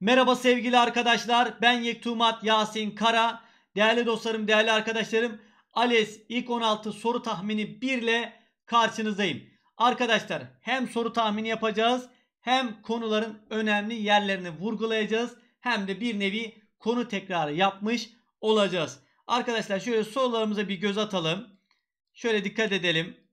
Merhaba sevgili arkadaşlar. Ben Yektumat Yasin Kara. Değerli dostlarım, değerli arkadaşlarım. ALES ilk 16 soru tahmini 1 ile karşınızdayım. Arkadaşlar hem soru tahmini yapacağız hem konuların önemli yerlerini vurgulayacağız hem de bir nevi konu tekrarı yapmış olacağız. Arkadaşlar şöyle sorularımıza bir göz atalım. Şöyle dikkat edelim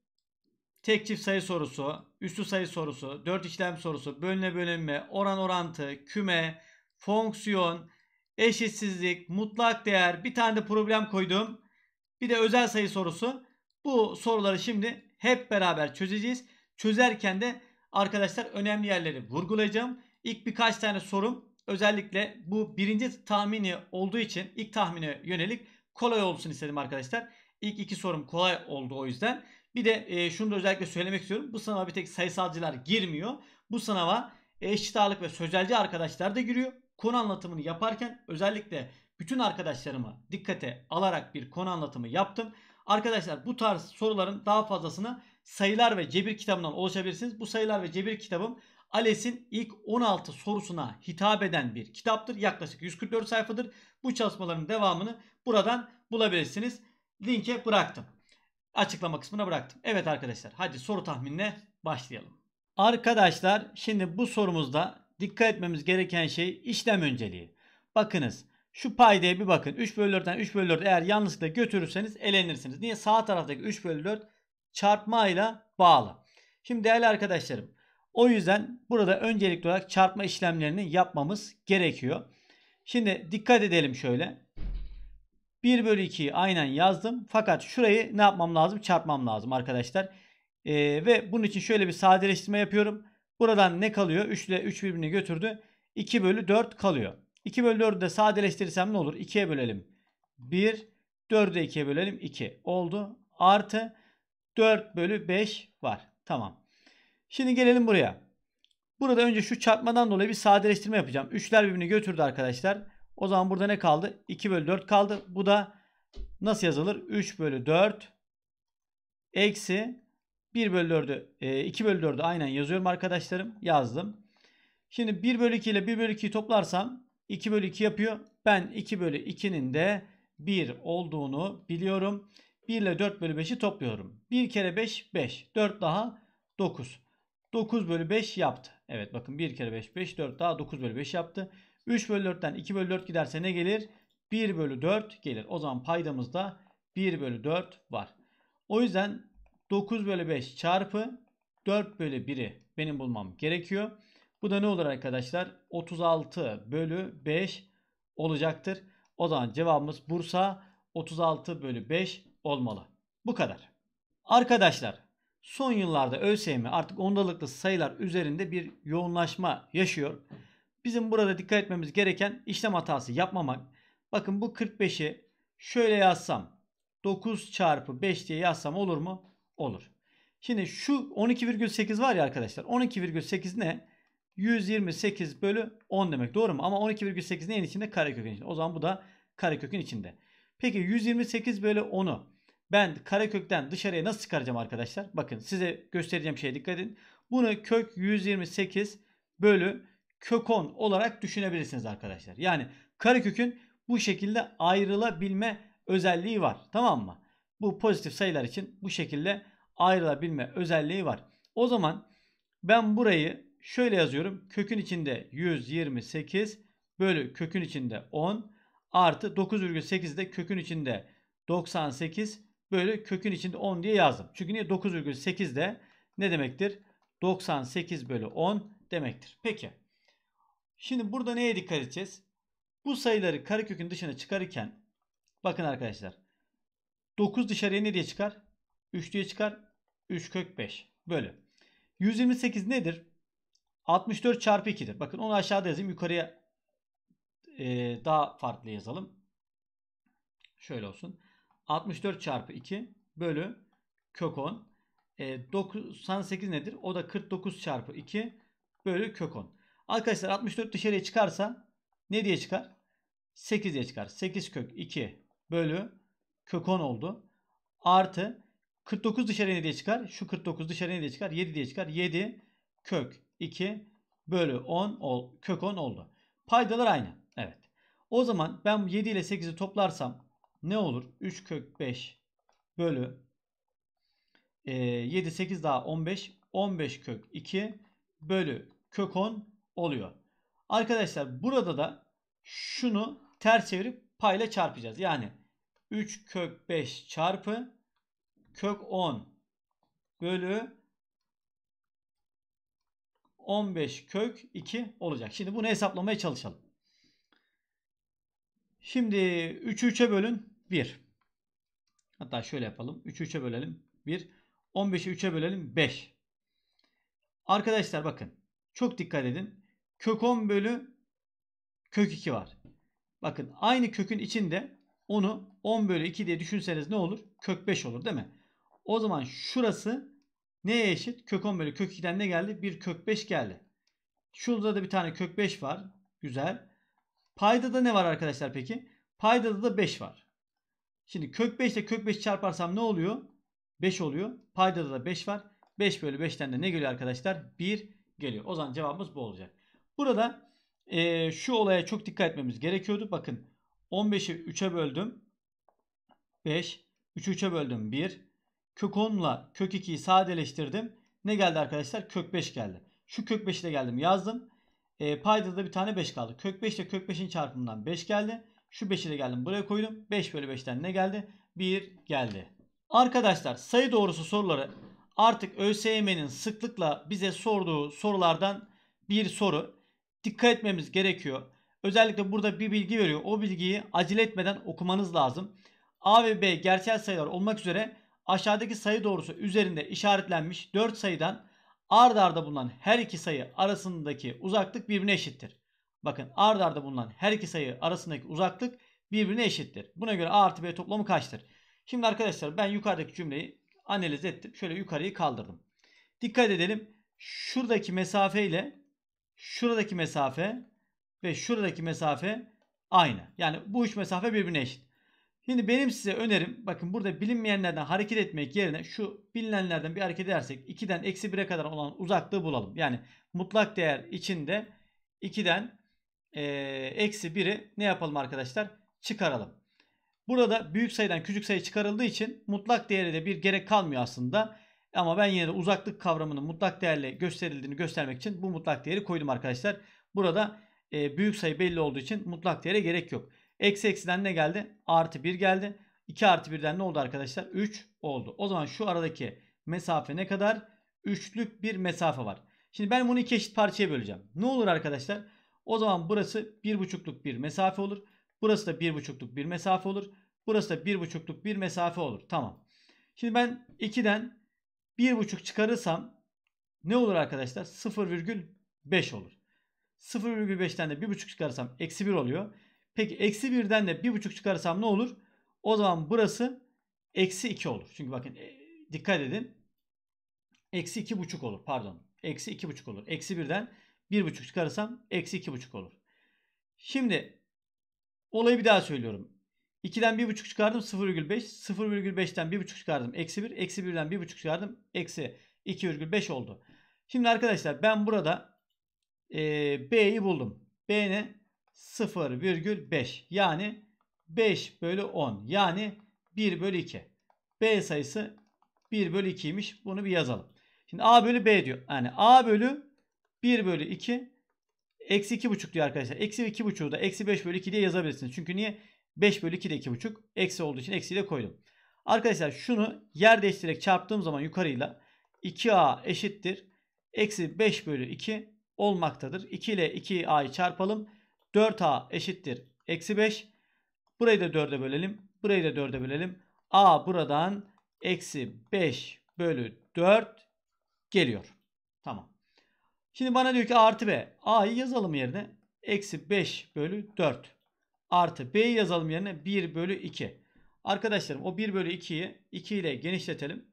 tek çift sayı sorusu, üstü sayı sorusu, dört işlem sorusu, bölüne bölünme, oran orantı, küme, fonksiyon, eşitsizlik, mutlak değer, bir tane de problem koydum. Bir de özel sayı sorusu. Bu soruları şimdi hep beraber çözeceğiz. Çözerken de arkadaşlar önemli yerleri vurgulayacağım. İlk birkaç tane sorum özellikle bu birinci tahmini olduğu için ilk tahmine yönelik kolay olsun istedim arkadaşlar. İlk iki sorum kolay oldu o yüzden. Bir de e, şunu da özellikle söylemek istiyorum. Bu sınava bir tek sayısalcılar girmiyor. Bu sınava eşit ağırlık ve sözelci arkadaşlar da giriyor. Konu anlatımını yaparken özellikle bütün arkadaşlarımı dikkate alarak bir konu anlatımı yaptım. Arkadaşlar bu tarz soruların daha fazlasını sayılar ve cebir kitabından ulaşabilirsiniz. Bu sayılar ve cebir kitabım ALES'in ilk 16 sorusuna hitap eden bir kitaptır. Yaklaşık 144 sayfadır. Bu çalışmaların devamını buradan bulabilirsiniz. Linke bıraktım açıklama kısmına bıraktım. Evet arkadaşlar hadi soru tahminine başlayalım. Arkadaşlar şimdi bu sorumuzda dikkat etmemiz gereken şey işlem önceliği. Bakınız şu paydaya bir bakın. 3 bölü 4'ten 3 bölü 4 eğer yanlışlıkla götürürseniz elenirsiniz. Niye? Sağ taraftaki 3 bölü 4 çarpmayla bağlı. Şimdi değerli arkadaşlarım o yüzden burada öncelikli olarak çarpma işlemlerini yapmamız gerekiyor. Şimdi dikkat edelim şöyle. 1 bölü 2'yi aynen yazdım. Fakat şurayı ne yapmam lazım? Çarpmam lazım arkadaşlar. Ee, ve bunun için şöyle bir sadeleştirme yapıyorum. Buradan ne kalıyor? 3 ile 3 birbirini götürdü. 2 bölü 4 kalıyor. 2 bölü 4'ü de sadeleştirirsem ne olur? 2'ye bölelim. 1. 4'ü 2'ye bölelim. 2 oldu. Artı 4 bölü 5 var. Tamam. Şimdi gelelim buraya. Burada önce şu çarpmadan dolayı bir sadeleştirme yapacağım. Üçler birbirini götürdü arkadaşlar. O zaman burada ne kaldı? 2 bölü 4 kaldı. Bu da nasıl yazılır? 3 bölü 4 eksi 1 bölü 4'ü 2 e, bölü 4'ü aynen yazıyorum arkadaşlarım. Yazdım. Şimdi 1 bölü 2 ile 1 bölü 2'yi toplarsam 2 bölü 2 yapıyor. Ben 2 bölü 2'nin de 1 olduğunu biliyorum. 1 ile 4 bölü 5'i topluyorum. 1 kere 5 5. 4 daha 9. 9 bölü 5 yaptı. Evet bakın 1 kere 5 5. 4 daha 9 bölü 5 yaptı. 3 bölü 4'ten 2 bölü 4 giderse ne gelir? 1 bölü 4 gelir. O zaman paydamızda 1 bölü 4 var. O yüzden 9 bölü 5 çarpı 4 bölü 1'i benim bulmam gerekiyor. Bu da ne olur arkadaşlar? 36 bölü 5 olacaktır. O zaman cevabımız Bursa 36 bölü 5 olmalı. Bu kadar. Arkadaşlar son yıllarda ÖSYM artık ondalıklı sayılar üzerinde bir yoğunlaşma yaşıyor. Bizim burada dikkat etmemiz gereken işlem hatası yapmamak. Bakın bu 45'i şöyle yazsam 9 çarpı 5 diye yazsam olur mu? Olur. Şimdi şu 12,8 var ya arkadaşlar. 12,8 ne? 128 bölü 10 demek doğru mu? Ama 12,8 neyin içinde? Karekökün içinde. O zaman bu da karekökün içinde. Peki 128 bölü 10'u ben karekökten dışarıya nasıl çıkaracağım arkadaşlar? Bakın size göstereceğim şeye dikkat edin. Bunu kök 128 bölü kök 10 olarak düşünebilirsiniz arkadaşlar. Yani karekökün bu şekilde ayrılabilme özelliği var. Tamam mı? Bu pozitif sayılar için bu şekilde ayrılabilme özelliği var. O zaman ben burayı şöyle yazıyorum. Kökün içinde 128 bölü kökün içinde 10 artı 9,8 de kökün içinde 98 bölü kökün içinde 10 diye yazdım. Çünkü niye 9,8 de ne demektir? 98 bölü 10 demektir. Peki. Şimdi burada neye dikkat edeceğiz? Bu sayıları karekökün dışına çıkarırken bakın arkadaşlar 9 dışarıya ne diye çıkar? 3 diye çıkar. 3 kök 5 böyle. 128 nedir? 64 çarpı 2'dir. Bakın onu aşağıda yazayım. Yukarıya e, daha farklı yazalım. Şöyle olsun. 64 çarpı 2 bölü kök 10. E, 98 nedir? O da 49 çarpı 2 bölü kök 10. Arkadaşlar 64 dışarıya çıkarsa ne diye çıkar? 8 diye çıkar. 8 kök 2 bölü kök 10 oldu. Artı 49 dışarıya ne diye çıkar? Şu 49 dışarıya ne diye çıkar? 7 diye çıkar. 7 kök 2 bölü 10 ol, kök 10 oldu. Paydalar aynı. Evet. O zaman ben 7 ile 8'i toplarsam ne olur? 3 kök 5 bölü e, 7 8 daha 15 15 kök 2 bölü kök 10 oluyor. Arkadaşlar burada da şunu ters çevirip payla çarpacağız. Yani 3 kök 5 çarpı kök 10 bölü 15 kök 2 olacak. Şimdi bunu hesaplamaya çalışalım. Şimdi 3'ü 3'e bölün 1. Hatta şöyle yapalım. 3'ü 3'e bölelim 1. 15'i 3'e bölelim 5. Arkadaşlar bakın. Çok dikkat edin kök 10 bölü kök 2 var. Bakın aynı kökün içinde onu 10 bölü 2 diye düşünseniz ne olur? Kök 5 olur değil mi? O zaman şurası neye eşit? Kök 10 bölü kök 2'den ne geldi? Bir kök 5 geldi. Şurada da bir tane kök 5 var. Güzel. Paydada ne var arkadaşlar peki? Paydada da 5 var. Şimdi kök 5 ile kök 5 çarparsam ne oluyor? 5 oluyor. Paydada da 5 var. 5 bölü 5'ten de ne geliyor arkadaşlar? 1 geliyor. O zaman cevabımız bu olacak. Burada e, şu olaya çok dikkat etmemiz gerekiyordu. Bakın 15'i 3'e böldüm. 5. 3'ü 3'e böldüm. 1. Kök 10 ile kök 2'yi sadeleştirdim. Ne geldi arkadaşlar? Kök 5 geldi. Şu kök 5'i de geldim yazdım. E, payda da bir tane 5 kaldı. Kök 5 ile kök 5'in çarpımından 5 geldi. Şu 5'i de geldim buraya koydum. 5 bölü 5'ten ne geldi? 1 geldi. Arkadaşlar sayı doğrusu soruları artık ÖSYM'nin sıklıkla bize sorduğu sorulardan bir soru dikkat etmemiz gerekiyor. Özellikle burada bir bilgi veriyor. O bilgiyi acele etmeden okumanız lazım. A ve B gerçel sayılar olmak üzere aşağıdaki sayı doğrusu üzerinde işaretlenmiş 4 sayıdan ard arda bulunan her iki sayı arasındaki uzaklık birbirine eşittir. Bakın ard arda bulunan her iki sayı arasındaki uzaklık birbirine eşittir. Buna göre A artı B toplamı kaçtır? Şimdi arkadaşlar ben yukarıdaki cümleyi analiz ettim. Şöyle yukarıyı kaldırdım. Dikkat edelim. Şuradaki mesafe ile şuradaki mesafe ve şuradaki mesafe aynı. Yani bu üç mesafe birbirine eşit. Şimdi benim size önerim bakın burada bilinmeyenlerden hareket etmek yerine şu bilinenlerden bir hareket edersek 2'den eksi 1'e kadar olan uzaklığı bulalım. Yani mutlak değer içinde 2'den e, eksi 1'i ne yapalım arkadaşlar? Çıkaralım. Burada büyük sayıdan küçük sayı çıkarıldığı için mutlak değere de bir gerek kalmıyor aslında. Ama ben yine de uzaklık kavramının mutlak değerle gösterildiğini göstermek için bu mutlak değeri koydum arkadaşlar. Burada e, büyük sayı belli olduğu için mutlak değere gerek yok. Eksi eksiden ne geldi? Artı 1 geldi. 2 artı 1'den ne oldu arkadaşlar? 3 oldu. O zaman şu aradaki mesafe ne kadar? Üçlük bir mesafe var. Şimdi ben bunu iki eşit parçaya böleceğim. Ne olur arkadaşlar? O zaman burası bir buçukluk bir mesafe olur. Burası da bir buçukluk bir mesafe olur. Burası da bir buçukluk bir mesafe olur. Tamam. Şimdi ben 2'den 1,5 çıkarırsam ne olur arkadaşlar? 0,5 olur. 0,5'ten de 1,5 çıkarırsam eksi 1 oluyor. Peki eksi 1'den de 1,5 çıkarırsam ne olur? O zaman burası eksi 2 olur. Çünkü bakın e, dikkat edin. Eksi 2,5 olur pardon. Eksi 2,5 olur. Eksi 1'den 1,5 çıkarırsam eksi 2,5 olur. Şimdi olayı bir daha söylüyorum. 2'den 1,5 çıkardım 0,5. 0,5'ten 1,5 çıkardım eksi 1. Eksi 1'den 1,5 çıkardım eksi 2,5 oldu. Şimdi arkadaşlar ben burada e, B'yi buldum. B ne? 0,5 yani 5 bölü 10 yani 1 bölü 2. B sayısı 1 bölü 2'ymiş. Bunu bir yazalım. Şimdi A bölü B diyor. Yani A bölü 1 bölü 2 eksi 2,5 diyor arkadaşlar. Eksi 2,5'u da eksi 5 bölü 2 diye yazabilirsiniz. Çünkü niye? 5 bölü 2 de 2,5. Eksi olduğu için eksiyi de koydum. Arkadaşlar şunu yer değiştirerek çarptığım zaman yukarıyla 2a eşittir. Eksi 5 bölü 2 olmaktadır. 2 ile 2a'yı çarpalım. 4a eşittir. Eksi 5. Burayı da 4'e bölelim. Burayı da 4'e bölelim. a buradan eksi 5 bölü 4 geliyor. Tamam. Şimdi bana diyor ki a artı b. a'yı yazalım yerine. Eksi 5 bölü 4 artı b yazalım yerine 1 bölü 2. Arkadaşlarım o 1 bölü 2'yi 2 ile genişletelim.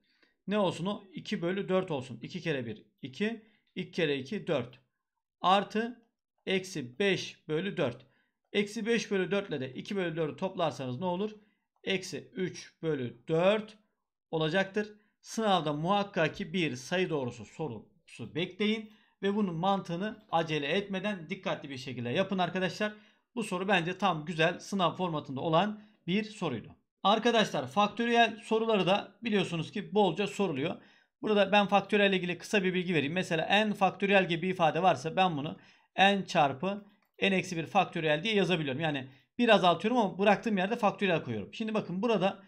Ne olsun o? 2 bölü 4 olsun. 2 kere 1 2. 2 kere 2 4. Artı eksi 5 bölü 4. Eksi 5 bölü 4 ile de 2 bölü 4'ü toplarsanız ne olur? Eksi 3 bölü 4 olacaktır. Sınavda muhakkak ki bir sayı doğrusu sorusu bekleyin ve bunun mantığını acele etmeden dikkatli bir şekilde yapın arkadaşlar. Bu soru bence tam güzel sınav formatında olan bir soruydu. Arkadaşlar faktöriyel soruları da biliyorsunuz ki bolca soruluyor. Burada ben faktöriyel ile ilgili kısa bir bilgi vereyim. Mesela n faktöriyel gibi bir ifade varsa ben bunu n çarpı n eksi 1 faktöriyel diye yazabiliyorum. Yani biraz azaltıyorum ama bıraktığım yerde faktöriyel koyuyorum. Şimdi bakın burada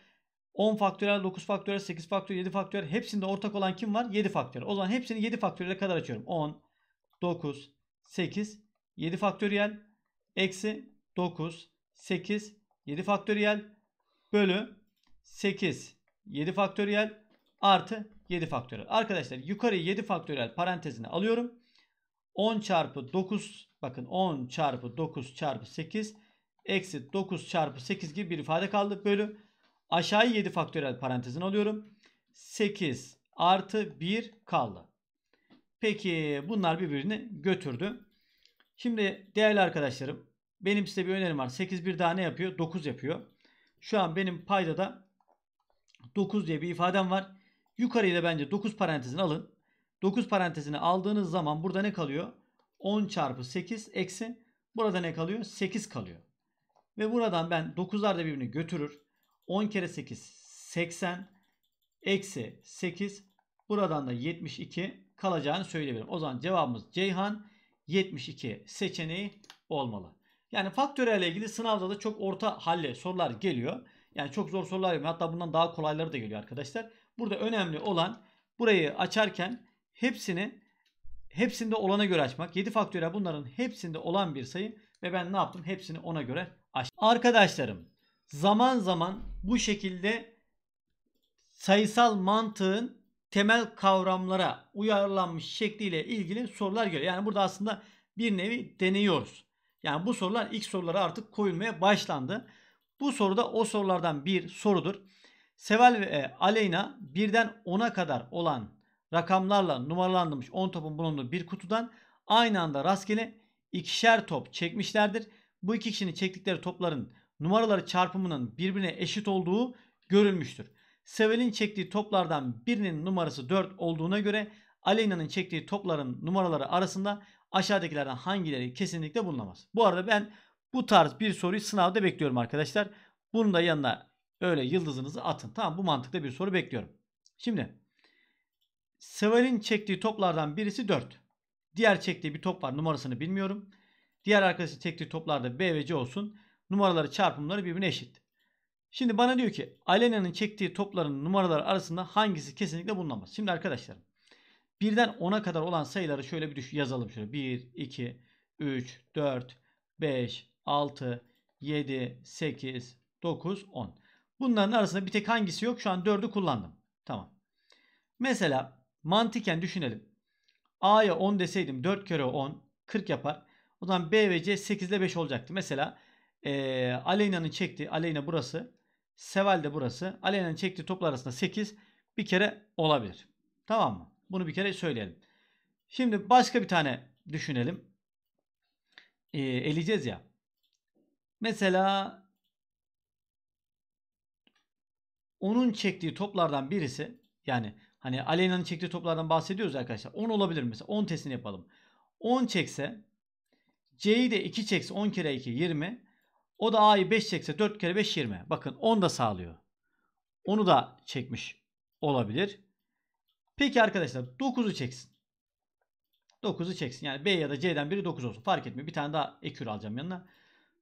10 faktöriyel, 9 faktöriyel, 8 faktöriyel, 7 faktöriyel hepsinde ortak olan kim var? 7 faktöriyel. O zaman hepsini 7 faktöriyel kadar açıyorum. 10, 9, 8, 7 faktöriyel, eksi 9, 8, 7 faktöriyel bölü 8, 7 faktöriyel artı 7 faktöriyel. Arkadaşlar yukarı 7 faktöriyel parantezine alıyorum. 10 çarpı 9 bakın 10 çarpı 9 çarpı 8 eksi 9 çarpı 8 gibi bir ifade kaldı. Bölü aşağıya 7 faktöriyel parantezine alıyorum. 8 artı 1 kaldı. Peki bunlar birbirini götürdü. Şimdi değerli arkadaşlarım benim size bir önerim var. 8 bir daha ne yapıyor? 9 yapıyor. Şu an benim payda da 9 diye bir ifadem var. Yukarıyla bence 9 parantezini alın. 9 parantezini aldığınız zaman burada ne kalıyor? 10 çarpı 8 eksi burada ne kalıyor? 8 kalıyor. Ve buradan ben 9'lar da birbirini götürür. 10 kere 8 80 eksi 8 buradan da 72 kalacağını söyleyebilirim. O zaman cevabımız Ceyhan 72 seçeneği olmalı. Yani faktöriyel ilgili sınavda da çok orta halle sorular geliyor. Yani çok zor sorular gelmiyor. Hatta bundan daha kolayları da geliyor arkadaşlar. Burada önemli olan burayı açarken hepsini hepsinde olana göre açmak. 7 faktöriyel bunların hepsinde olan bir sayı ve ben ne yaptım? Hepsini ona göre açtım. Arkadaşlarım zaman zaman bu şekilde sayısal mantığın temel kavramlara uyarlanmış şekliyle ilgili sorular geliyor. Yani burada aslında bir nevi deniyoruz. Yani bu sorular ilk sorulara artık koyulmaya başlandı. Bu soru da o sorulardan bir sorudur. Seval ve e, Aleyna birden 10'a kadar olan rakamlarla numaralandırmış 10 topun bulunduğu bir kutudan aynı anda rastgele ikişer top çekmişlerdir. Bu iki kişinin çektikleri topların numaraları çarpımının birbirine eşit olduğu görülmüştür. Sevel'in çektiği toplardan birinin numarası 4 olduğuna göre Aleyna'nın çektiği topların numaraları arasında aşağıdakilerden hangileri kesinlikle bulunamaz. Bu arada ben bu tarz bir soruyu sınavda bekliyorum arkadaşlar. Bunun da yanına öyle yıldızınızı atın. Tamam bu mantıkta bir soru bekliyorum. Şimdi Sevel'in çektiği toplardan birisi 4. Diğer çektiği bir top var numarasını bilmiyorum. Diğer arkadaşın çektiği toplarda B ve C olsun. Numaraları çarpımları birbirine eşit. Şimdi bana diyor ki Alena'nın çektiği topların numaraları arasında hangisi kesinlikle bulunamaz. Şimdi arkadaşlarım, birden 10'a kadar olan sayıları şöyle bir düş yazalım. Şöyle 1, 2, 3, 4, 5, 6, 7, 8, 9, 10. Bunların arasında bir tek hangisi yok? Şu an 4'ü kullandım. Tamam. Mesela mantıken düşünelim. A'ya 10 deseydim 4 kere 10 40 yapar. O zaman B ve C 8 ile 5 olacaktı. Mesela e, Aleyna'nın çektiği Aleyna burası. Seval de burası. Aleyna'nın çektiği toplar arasında 8 bir kere olabilir. Tamam mı? Bunu bir kere söyleyelim. Şimdi başka bir tane düşünelim. Ee, eleyeceğiz ya. Mesela onun çektiği toplardan birisi yani hani Aleyna'nın çektiği toplardan bahsediyoruz arkadaşlar. 10 olabilir mesela. 10 testini yapalım. 10 çekse C'yi de 2 çekse 10 kere 2 20. O da A'yı 5 çekse 4 kere 5 20. Bakın 10 da sağlıyor. Onu da çekmiş olabilir. Peki arkadaşlar 9'u çeksin. 9'u çeksin. Yani B ya da C'den biri 9 olsun. Fark etmiyor. Bir tane daha ekür alacağım yanına.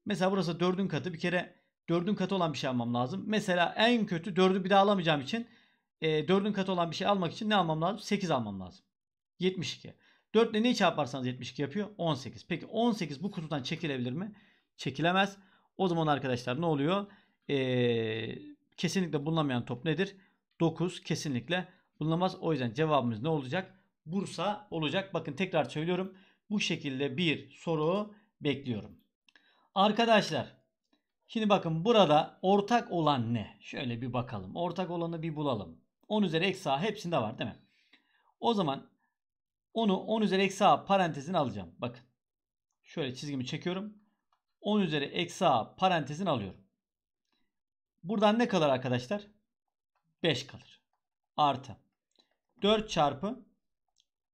Mesela burası 4'ün katı. Bir kere 4'ün katı olan bir şey almam lazım. Mesela en kötü 4'ü bir daha alamayacağım için e, 4'ün katı olan bir şey almak için ne almam lazım? 8 almam lazım. 72. 4 ile neyi çarparsanız 72 yapıyor? 18. Peki 18 bu kutudan çekilebilir mi? Çekilemez. O zaman arkadaşlar ne oluyor? Ee, kesinlikle bulunamayan top nedir? 9 kesinlikle bulunamaz. O yüzden cevabımız ne olacak? Bursa olacak. Bakın tekrar söylüyorum. Bu şekilde bir soru bekliyorum. Arkadaşlar şimdi bakın burada ortak olan ne? Şöyle bir bakalım. Ortak olanı bir bulalım. 10 üzeri eksi a hepsinde var değil mi? O zaman onu 10 üzeri eksi a parantezine alacağım. Bakın. Şöyle çizgimi çekiyorum. 10 üzeri eksi a parantezin alıyorum. Buradan ne kalır arkadaşlar? 5 kalır. Artı 4 çarpı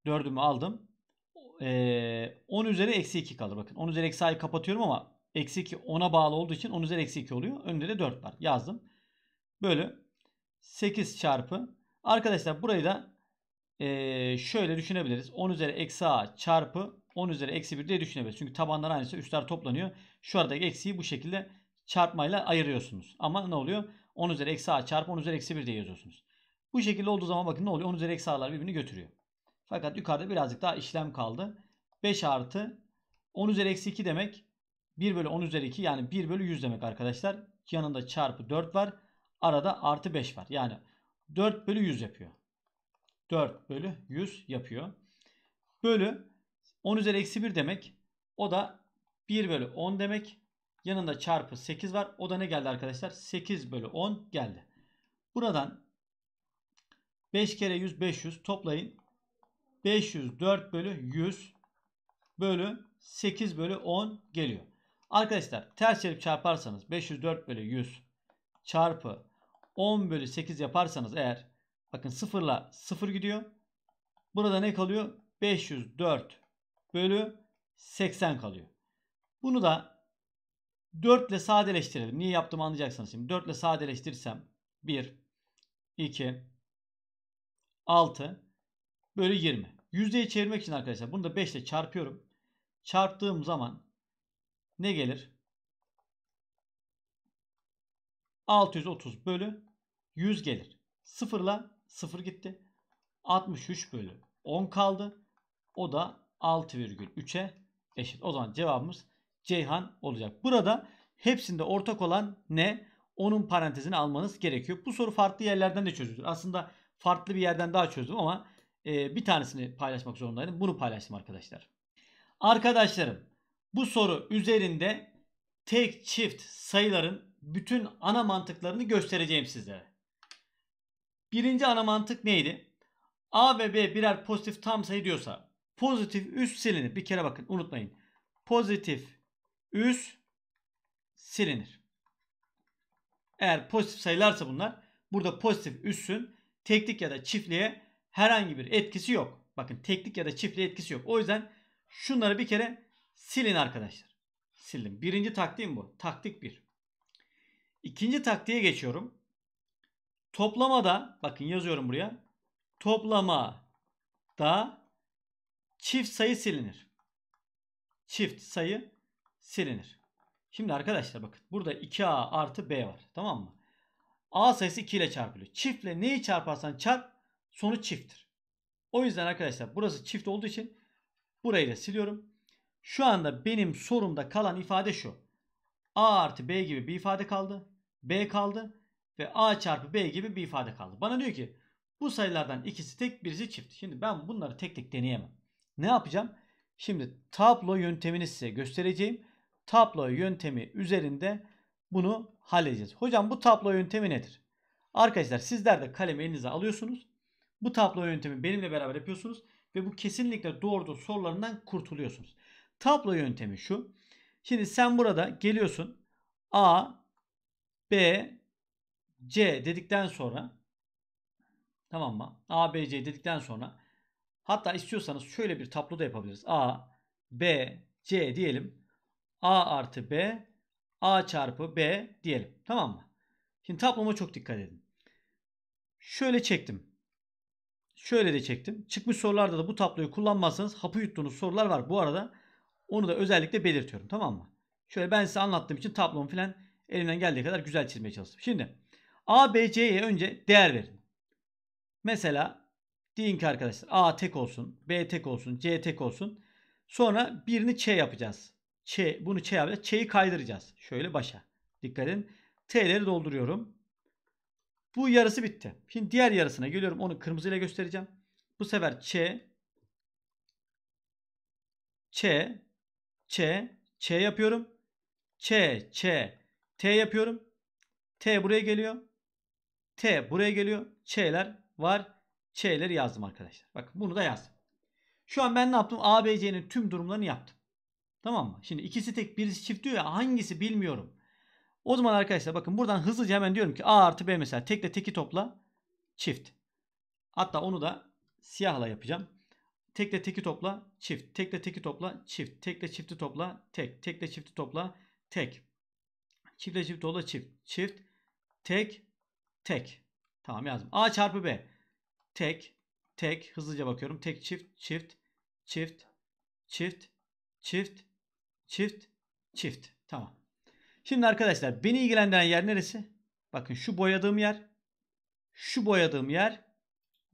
4'ümü aldım. Ee, 10 üzeri eksi 2 kalır. Bakın 10 üzeri eksi a'yı kapatıyorum ama eksi 2 10'a bağlı olduğu için 10 üzeri eksi 2 oluyor. Önünde de 4 var. Yazdım. Bölü 8 çarpı. Arkadaşlar burayı da e, şöyle düşünebiliriz. 10 üzeri eksi a çarpı 10 üzeri eksi 1 diye düşünebiliriz. Çünkü tabanlar aynısı üstler toplanıyor. Şu aradaki eksiyi bu şekilde çarpmayla ayırıyorsunuz. Ama ne oluyor? 10 üzeri eksi a çarpı 10 üzeri eksi 1 diye yazıyorsunuz. Bu şekilde olduğu zaman bakın ne oluyor? 10 üzeri eksi a'lar birbirini götürüyor. Fakat yukarıda birazcık daha işlem kaldı. 5 artı 10 üzeri eksi 2 demek 1 bölü 10 üzeri 2 yani 1 bölü 100 demek arkadaşlar. Yanında çarpı 4 var. Arada artı 5 var. Yani 4 bölü 100 yapıyor. 4 bölü 100 yapıyor. Bölü 10 üzeri eksi 1 demek. O da 1 bölü 10 demek. Yanında çarpı 8 var. O da ne geldi arkadaşlar? 8 bölü 10 geldi. Buradan 5 kere 100 500 toplayın. 504 bölü 100 bölü 8 bölü 10 geliyor. Arkadaşlar ters çevirip çarparsanız 504 bölü 100 çarpı 10 bölü 8 yaparsanız eğer bakın sıfırla sıfır gidiyor. Burada ne kalıyor? 504 bölü 80 kalıyor. Bunu da 4 ile sadeleştirelim. Niye yaptığımı anlayacaksınız şimdi. 4 ile sadeleştirsem 1, 2, 6 bölü 20. Yüzdeyi çevirmek için arkadaşlar bunu da 5 ile çarpıyorum. Çarptığım zaman ne gelir? 630 bölü 100 gelir. 0 ile 0 gitti. 63 bölü 10 kaldı. O da 6,3'e eşit. O zaman cevabımız Ceyhan olacak. Burada hepsinde ortak olan ne? Onun parantezini almanız gerekiyor. Bu soru farklı yerlerden de çözülür. Aslında farklı bir yerden daha çözdüm ama e, bir tanesini paylaşmak zorundaydım. Bunu paylaştım arkadaşlar. Arkadaşlarım bu soru üzerinde tek çift sayıların bütün ana mantıklarını göstereceğim sizlere. Birinci ana mantık neydi? A ve B birer pozitif tam sayı diyorsa Pozitif üst silinir. Bir kere bakın unutmayın. Pozitif üst silinir. Eğer pozitif sayılarsa bunlar burada pozitif üssün teklik ya da çiftliğe herhangi bir etkisi yok. Bakın teklik ya da çiftliğe etkisi yok. O yüzden şunları bir kere silin arkadaşlar. Sildim. Birinci taktiğim bu. Taktik 1. İkinci taktiğe geçiyorum. Toplamada bakın yazıyorum buraya. Toplamada çift sayı silinir. Çift sayı silinir. Şimdi arkadaşlar bakın burada 2a artı b var tamam mı? a sayısı 2 ile çarpılıyor. Çiftle neyi çarparsan çarp sonuç çifttir. O yüzden arkadaşlar burası çift olduğu için burayı da siliyorum. Şu anda benim sorumda kalan ifade şu. a artı b gibi bir ifade kaldı. b kaldı ve a çarpı b gibi bir ifade kaldı. Bana diyor ki bu sayılardan ikisi tek birisi çift. Şimdi ben bunları tek tek deneyemem. Ne yapacağım? Şimdi tablo yöntemini size göstereceğim. Tablo yöntemi üzerinde bunu halledeceğiz. Hocam bu tablo yöntemi nedir? Arkadaşlar sizler de kalemi elinize alıyorsunuz. Bu tablo yöntemi benimle beraber yapıyorsunuz. Ve bu kesinlikle doğru sorularından kurtuluyorsunuz. Tablo yöntemi şu. Şimdi sen burada geliyorsun. A, B, C dedikten sonra tamam mı? A, B, C dedikten sonra Hatta istiyorsanız şöyle bir tablo da yapabiliriz. A, B, C diyelim. A artı B, A çarpı B diyelim. Tamam mı? Şimdi tabloma çok dikkat edin. Şöyle çektim. Şöyle de çektim. Çıkmış sorularda da bu tabloyu kullanmazsanız hapı yuttuğunuz sorular var. Bu arada onu da özellikle belirtiyorum. Tamam mı? Şöyle ben size anlattığım için tablom filan elimden geldiği kadar güzel çizmeye çalıştım. Şimdi A, B, C'ye önce değer verin. Mesela Deyin ki arkadaşlar A tek olsun, B tek olsun, C tek olsun. Sonra birini Ç yapacağız. Ç, bunu Ç yapacağız. Ç'yi kaydıracağız. Şöyle başa. Dikkat edin. T'leri dolduruyorum. Bu yarısı bitti. Şimdi diğer yarısına geliyorum. Onu kırmızıyla göstereceğim. Bu sefer Ç, Ç, Ç, Ç yapıyorum. Ç, Ç, T yapıyorum. T buraya geliyor. T buraya geliyor. Ç'ler var. Ç'leri yazdım arkadaşlar. Bak bunu da yazdım. Şu an ben ne yaptım? ABC'nin tüm durumlarını yaptım. Tamam mı? Şimdi ikisi tek birisi çift diyor ya hangisi bilmiyorum. O zaman arkadaşlar bakın buradan hızlıca hemen diyorum ki A artı B mesela tekle teki topla çift. Hatta onu da siyahla yapacağım. Tekle teki topla çift. Tekle teki topla çift. Tekle çifti topla tek. Tekle çifti topla tek. Çiftle çift topla çift. Çift tek tek. Tamam yazdım. A çarpı B. Tek, tek hızlıca bakıyorum. Tek çift, çift, çift, çift, çift, çift, çift. Tamam. Şimdi arkadaşlar beni ilgilendiren yer neresi? Bakın şu boyadığım yer, şu boyadığım yer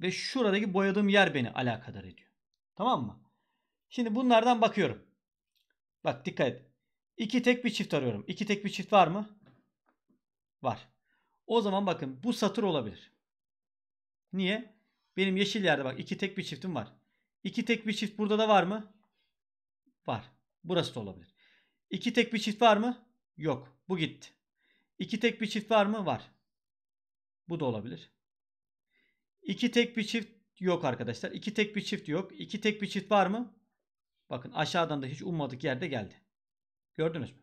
ve şuradaki boyadığım yer beni alakadar ediyor. Tamam mı? Şimdi bunlardan bakıyorum. Bak dikkat et. İki tek bir çift arıyorum. İki tek bir çift var mı? Var. O zaman bakın bu satır olabilir. Niye? Benim yeşil yerde bak iki tek bir çiftim var. İki tek bir çift burada da var mı? Var. Burası da olabilir. İki tek bir çift var mı? Yok. Bu gitti. İki tek bir çift var mı? Var. Bu da olabilir. İki tek bir çift yok arkadaşlar. İki tek bir çift yok. İki tek bir çift var mı? Bakın aşağıdan da hiç ummadık yerde geldi. Gördünüz mü?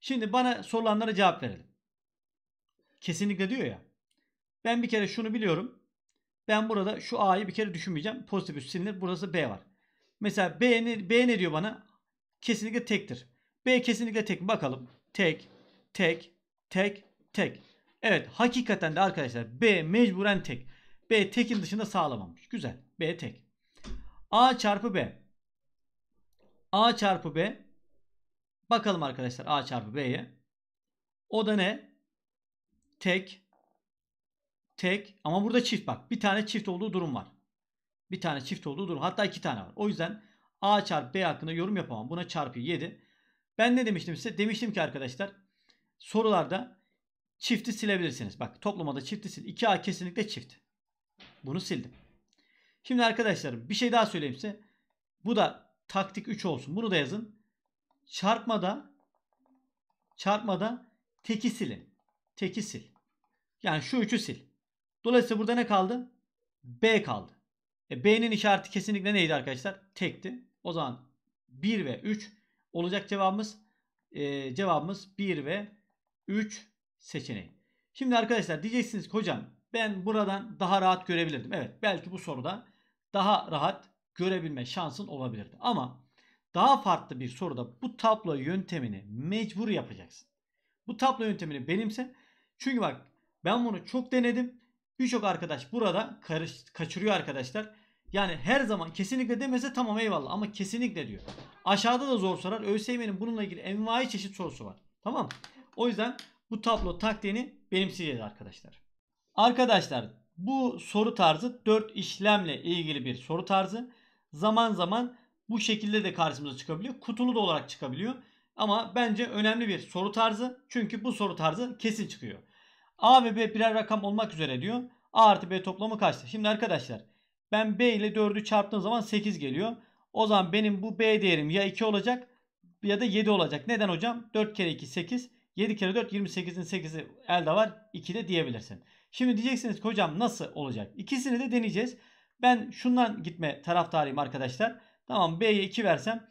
Şimdi bana sorulanlara cevap verelim. Kesinlikle diyor ya. Ben bir kere şunu biliyorum. Ben burada şu A'yı bir kere düşünmeyeceğim. Pozitif üst silinir. Burası B var. Mesela B ne, B ne diyor bana? Kesinlikle tektir. B kesinlikle tek. Bakalım. Tek, tek, tek, tek. Evet hakikaten de arkadaşlar B mecburen tek. B tekin dışında sağlamamış. Güzel. B tek. A çarpı B. A çarpı B. Bakalım arkadaşlar A çarpı B'ye. O da ne? Tek tek ama burada çift bak. Bir tane çift olduğu durum var. Bir tane çift olduğu durum. Hatta iki tane var. O yüzden A çarpı B hakkında yorum yapamam. Buna çarpı 7. Ben ne demiştim size? Demiştim ki arkadaşlar sorularda çifti silebilirsiniz. Bak toplamada çifti sil. 2A kesinlikle çift. Bunu sildim. Şimdi arkadaşlar bir şey daha söyleyeyim size. Bu da taktik 3 olsun. Bunu da yazın. Çarpmada çarpmada teki silin. Teki sil. Yani şu üçü sil. Dolayısıyla burada ne kaldı? B kaldı. E, B'nin işareti kesinlikle neydi arkadaşlar? Tekti. O zaman 1 ve 3 olacak cevabımız. E, cevabımız 1 ve 3 seçeneği. Şimdi arkadaşlar diyeceksiniz ki hocam ben buradan daha rahat görebilirdim. Evet belki bu soruda daha rahat görebilme şansın olabilirdi. Ama daha farklı bir soruda bu tablo yöntemini mecbur yapacaksın. Bu tablo yöntemini benimse. Çünkü bak ben bunu çok denedim Birçok arkadaş burada karış, kaçırıyor arkadaşlar. Yani her zaman kesinlikle demese tamam eyvallah ama kesinlikle diyor. Aşağıda da zor sorar. ÖSYM'nin bununla ilgili envai çeşit sorusu var. Tamam. O yüzden bu tablo taktiğini benimseyeceğiz arkadaşlar. Arkadaşlar bu soru tarzı 4 işlemle ilgili bir soru tarzı. Zaman zaman bu şekilde de karşımıza çıkabiliyor. Kutulu da olarak çıkabiliyor. Ama bence önemli bir soru tarzı. Çünkü bu soru tarzı kesin çıkıyor. A ve B birer rakam olmak üzere diyor. A artı B toplamı kaçtı? Şimdi arkadaşlar ben B ile 4'ü çarptığım zaman 8 geliyor. O zaman benim bu B değerim ya 2 olacak ya da 7 olacak. Neden hocam? 4 kere 2 8. 7 kere 4 28'in 8'i elde var. 2 de diyebilirsin. Şimdi diyeceksiniz ki hocam nasıl olacak? İkisini de deneyeceğiz. Ben şundan gitme taraftarıyım arkadaşlar. Tamam B'ye 2 versem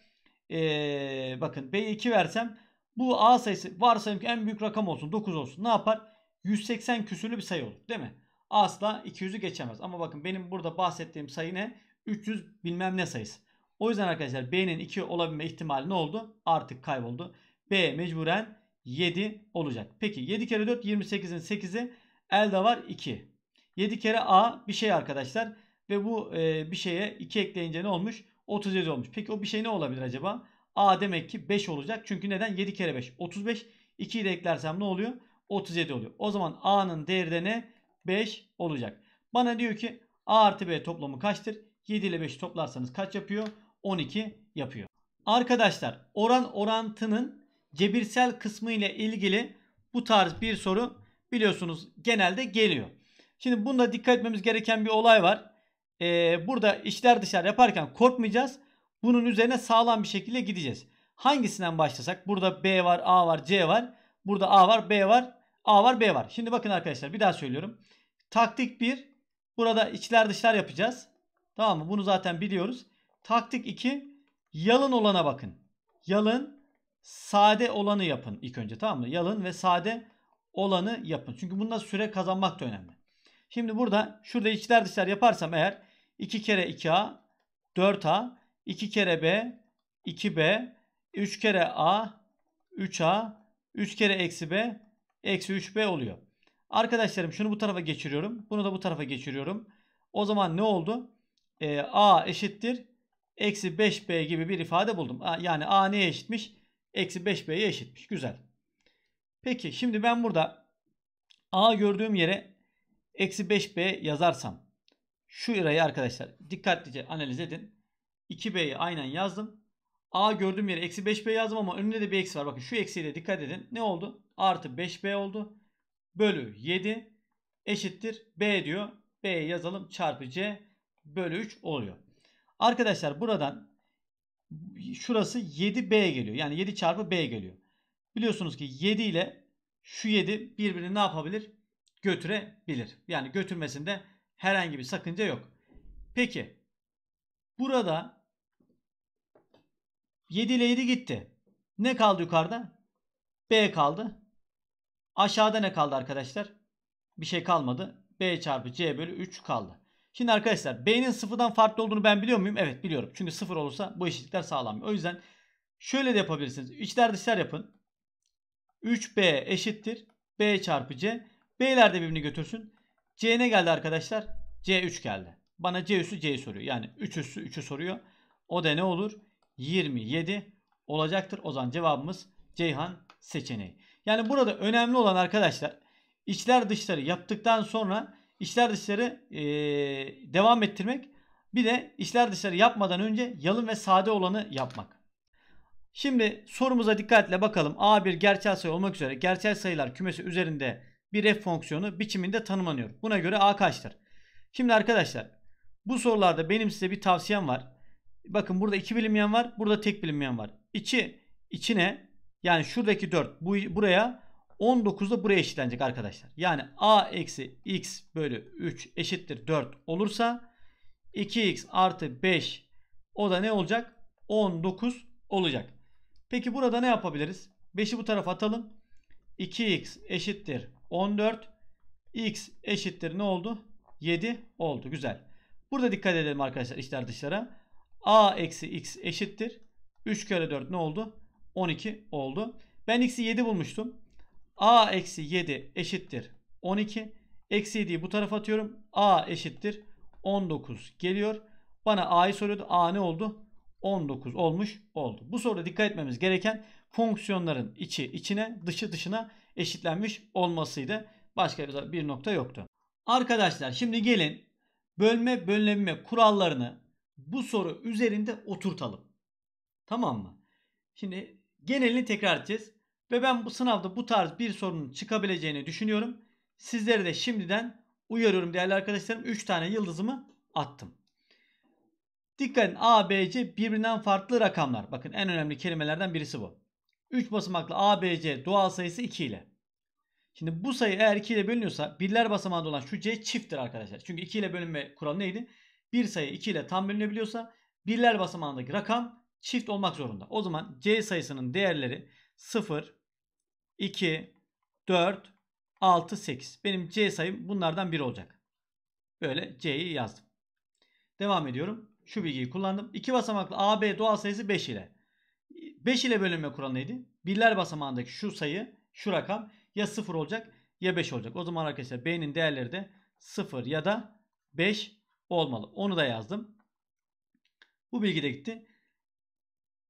ee, bakın B'ye 2 versem bu A sayısı varsayalım ki en büyük rakam olsun 9 olsun. Ne yapar? 180 küsürlü bir sayı olur değil mi? Asla 200'ü geçemez. Ama bakın benim burada bahsettiğim sayı ne? 300 bilmem ne sayısı. O yüzden arkadaşlar B'nin 2 olabilme ihtimali ne oldu? Artık kayboldu. B mecburen 7 olacak. Peki 7 kere 4 28'in 8'i elde var 2. 7 kere A bir şey arkadaşlar. Ve bu e, bir şeye 2 ekleyince ne olmuş? 37 olmuş. Peki o bir şey ne olabilir acaba? A demek ki 5 olacak. Çünkü neden? 7 kere 5 35. 2'yi de eklersem ne oluyor? 37 oluyor. O zaman A'nın değeri de ne? 5 olacak. Bana diyor ki A artı B toplamı kaçtır? 7 ile 5 toplarsanız kaç yapıyor? 12 yapıyor. Arkadaşlar oran orantının cebirsel kısmı ile ilgili bu tarz bir soru biliyorsunuz genelde geliyor. Şimdi bunda dikkat etmemiz gereken bir olay var. Ee, burada işler dışarı yaparken korkmayacağız. Bunun üzerine sağlam bir şekilde gideceğiz. Hangisinden başlasak? Burada B var, A var, C var. Burada A var, B var, A var B var. Şimdi bakın arkadaşlar bir daha söylüyorum. Taktik 1 burada içler dışlar yapacağız. Tamam mı? Bunu zaten biliyoruz. Taktik 2 yalın olana bakın. Yalın sade olanı yapın ilk önce tamam mı? Yalın ve sade olanı yapın. Çünkü bunda süre kazanmak da önemli. Şimdi burada şurada içler dışlar yaparsam eğer 2 kere 2A 4A 2 kere B 2B 3 kere A 3A 3 kere eksi B Eksi 3b oluyor. Arkadaşlarım şunu bu tarafa geçiriyorum. Bunu da bu tarafa geçiriyorum. O zaman ne oldu? E, a eşittir. Eksi 5b gibi bir ifade buldum. yani a neye eşitmiş? Eksi 5b'ye eşitmiş. Güzel. Peki şimdi ben burada a gördüğüm yere eksi 5b yazarsam şu irayı arkadaşlar dikkatlice analiz edin. 2b'yi aynen yazdım. A gördüğüm yere eksi 5B yazdım ama önünde de bir eksi var. Bakın şu eksiyle dikkat edin. Ne oldu? Artı 5B oldu. Bölü 7 eşittir B diyor. B yazalım çarpı C bölü 3 oluyor. Arkadaşlar buradan şurası 7B geliyor. Yani 7 çarpı B geliyor. Biliyorsunuz ki 7 ile şu 7 birbirini ne yapabilir? Götürebilir. Yani götürmesinde herhangi bir sakınca yok. Peki burada 7 ile 7 gitti. Ne kaldı yukarıda? B kaldı. Aşağıda ne kaldı arkadaşlar? Bir şey kalmadı. B çarpı C bölü 3 kaldı. Şimdi arkadaşlar B'nin sıfırdan farklı olduğunu ben biliyor muyum? Evet biliyorum. Çünkü sıfır olursa bu eşitlikler sağlanmıyor. O yüzden şöyle de yapabilirsiniz. İçler dışlar yapın. 3B eşittir. B çarpı C. B'ler de birbirini götürsün. C ne geldi arkadaşlar? C3 geldi. Bana C üssü C'yi soruyor. Yani 3 üssü 3'ü soruyor. O da ne olur? 27 olacaktır. O zaman cevabımız Ceyhan seçeneği. Yani burada önemli olan arkadaşlar içler dışları yaptıktan sonra içler dışları e, devam ettirmek. Bir de içler dışları yapmadan önce yalın ve sade olanı yapmak. Şimdi sorumuza dikkatle bakalım. A1 gerçel sayı olmak üzere gerçel sayılar kümesi üzerinde bir f fonksiyonu biçiminde tanımlanıyor. Buna göre a kaçtır? Şimdi arkadaşlar bu sorularda benim size bir tavsiyem var. Bakın burada iki bilinmeyen var. Burada tek bilinmeyen var. İçi içine yani şuradaki 4 bu, buraya 19 da buraya eşitlenecek arkadaşlar. Yani a eksi x bölü 3 eşittir 4 olursa 2x artı 5 o da ne olacak? 19 olacak. Peki burada ne yapabiliriz? 5'i bu tarafa atalım. 2x eşittir 14. x eşittir ne oldu? 7 oldu. Güzel. Burada dikkat edelim arkadaşlar işler dışlara a eksi x eşittir. 3 kere 4 ne oldu? 12 oldu. Ben x'i 7 bulmuştum. a eksi 7 eşittir 12. Eksi 7'yi bu tarafa atıyorum. a eşittir 19 geliyor. Bana a'yı soruyordu. a ne oldu? 19 olmuş oldu. Bu soruda dikkat etmemiz gereken fonksiyonların içi içine dışı dışına eşitlenmiş olmasıydı. Başka bir nokta yoktu. Arkadaşlar şimdi gelin bölme bölünme kurallarını bu soru üzerinde oturtalım. Tamam mı? Şimdi genelini tekrar edeceğiz. Ve ben bu sınavda bu tarz bir sorunun çıkabileceğini düşünüyorum. Sizleri de şimdiden uyarıyorum değerli arkadaşlarım. 3 tane yıldızımı attım. Dikkat edin A, B, C birbirinden farklı rakamlar. Bakın en önemli kelimelerden birisi bu. 3 basamaklı A, B, C doğal sayısı 2 ile. Şimdi bu sayı eğer 2 ile bölünüyorsa birler basamağında olan şu C çifttir arkadaşlar. Çünkü 2 ile bölünme kuralı neydi? bir sayı 2 ile tam bölünebiliyorsa birler basamağındaki rakam çift olmak zorunda. O zaman C sayısının değerleri 0, 2, 4, 6, 8. Benim C sayım bunlardan biri olacak. Böyle C'yi yazdım. Devam ediyorum. Şu bilgiyi kullandım. 2 basamaklı AB doğal sayısı 5 ile. 5 ile bölünme kuralı neydi? Birler basamağındaki şu sayı, şu rakam ya 0 olacak ya 5 olacak. O zaman arkadaşlar B'nin değerleri de 0 ya da 5 olmalı. Onu da yazdım. Bu bilgi de gitti.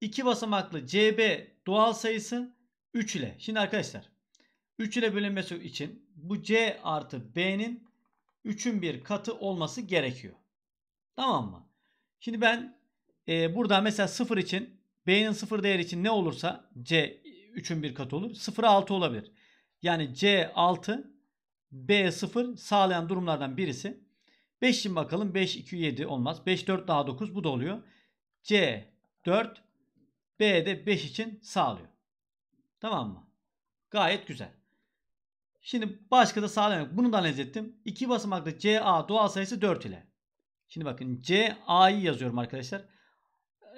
İki basamaklı CB doğal sayısı 3 ile. Şimdi arkadaşlar 3 ile bölünmesi için bu C artı B'nin 3'ün bir katı olması gerekiyor. Tamam mı? Şimdi ben e, burada mesela 0 için B'nin 0 değeri için ne olursa C 3'ün bir katı olur. 0'a 6 olabilir. Yani C 6 B 0 sağlayan durumlardan birisi. 5 şimdi bakalım. 5, 2, 7 olmaz. 5, 4 daha 9 bu da oluyor. C 4, B de 5 için sağlıyor. Tamam mı? Gayet güzel. Şimdi başka da sağlamak. Bunu da analiz ettim. 2 basamaklı CA doğal sayısı 4 ile. Şimdi bakın CA'yı yazıyorum arkadaşlar.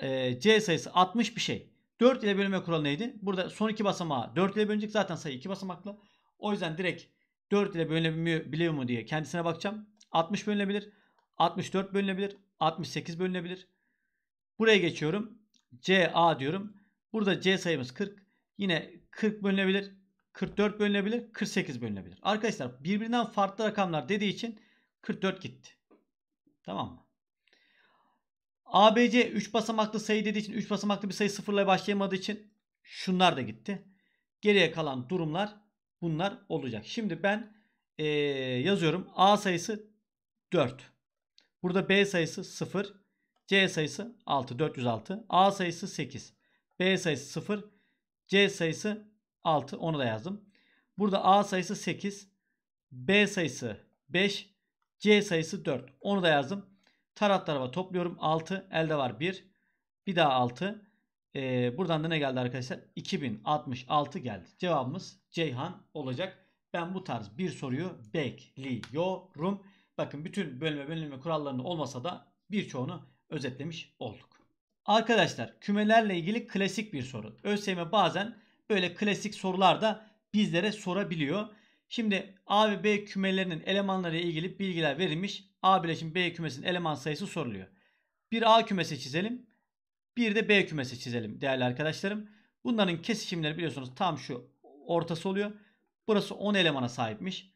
Ee, C sayısı 60 bir şey. 4 ile bölme kuralı neydi? Burada son iki basamağı 4 ile bölünecek. Zaten sayı 2 basamaklı. O yüzden direkt 4 ile bölünebiliyor mu diye kendisine bakacağım. 60 bölünebilir. 64 bölünebilir. 68 bölünebilir. Buraya geçiyorum. CA diyorum. Burada C sayımız 40. Yine 40 bölünebilir. 44 bölünebilir. 48 bölünebilir. Arkadaşlar birbirinden farklı rakamlar dediği için 44 gitti. Tamam mı? ABC 3 basamaklı sayı dediği için 3 basamaklı bir sayı sıfırla başlayamadığı için şunlar da gitti. Geriye kalan durumlar bunlar olacak. Şimdi ben ee, yazıyorum. A sayısı 4. Burada B sayısı 0. C sayısı 6. 406. A sayısı 8. B sayısı 0. C sayısı 6. Onu da yazdım. Burada A sayısı 8. B sayısı 5. C sayısı 4. Onu da yazdım. Taraf tarafa topluyorum. 6. Elde var 1. Bir daha 6. Ee, buradan da ne geldi arkadaşlar? 2066 geldi. Cevabımız Ceyhan olacak. Ben bu tarz bir soruyu bekliyorum. Bakın bütün bölme bölünme kurallarını olmasa da birçoğunu özetlemiş olduk. Arkadaşlar kümelerle ilgili klasik bir soru. ÖSYM e bazen böyle klasik sorular da bizlere sorabiliyor. Şimdi A ve B kümelerinin elemanları ile ilgili bilgiler verilmiş. A bileşim B kümesinin eleman sayısı soruluyor. Bir A kümesi çizelim. Bir de B kümesi çizelim değerli arkadaşlarım. Bunların kesişimleri biliyorsunuz tam şu ortası oluyor. Burası 10 elemana sahipmiş.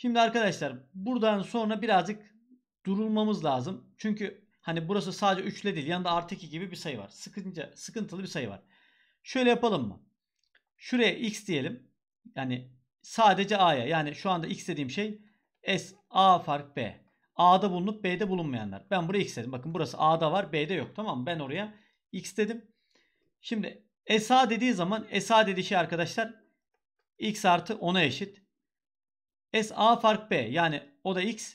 Şimdi arkadaşlar buradan sonra birazcık durulmamız lazım. Çünkü hani burası sadece 3 ile değil yanında artı 2 gibi bir sayı var. Sıkınca, sıkıntılı bir sayı var. Şöyle yapalım mı? Şuraya x diyelim. Yani sadece a'ya yani şu anda x dediğim şey s a fark b. A'da bulunup B'de bulunmayanlar. Ben buraya x dedim. Bakın burası A'da var B'de yok tamam mı? Ben oraya x dedim. Şimdi SA dediği zaman SA dediği şey arkadaşlar x artı 10'a eşit. S A fark B yani o da x.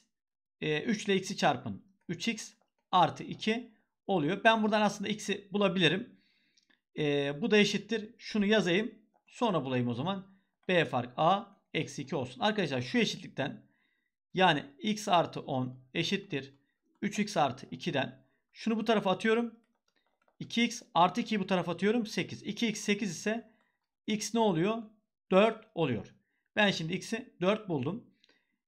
E, 3 ile x'i çarpın. 3x artı 2 oluyor. Ben buradan aslında x'i bulabilirim. E, bu da eşittir. Şunu yazayım. Sonra bulayım o zaman. B fark A eksi 2 olsun. Arkadaşlar şu eşitlikten yani x artı 10 eşittir. 3x artı 2'den şunu bu tarafa atıyorum. 2x artı 2'yi bu tarafa atıyorum. 8. 2x 8 ise x ne oluyor? 4 oluyor. Ben şimdi x'i 4 buldum.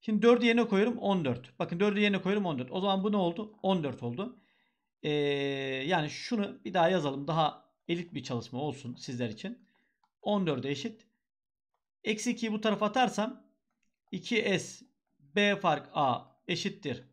Şimdi 4'ü yerine koyuyorum 14. Bakın 4'ü yerine koyuyorum 14. O zaman bu ne oldu? 14 oldu. Ee, yani şunu bir daha yazalım. Daha elit bir çalışma olsun sizler için. 14'e eşit. Eksi 2'yi bu tarafa atarsam 2s b fark a eşittir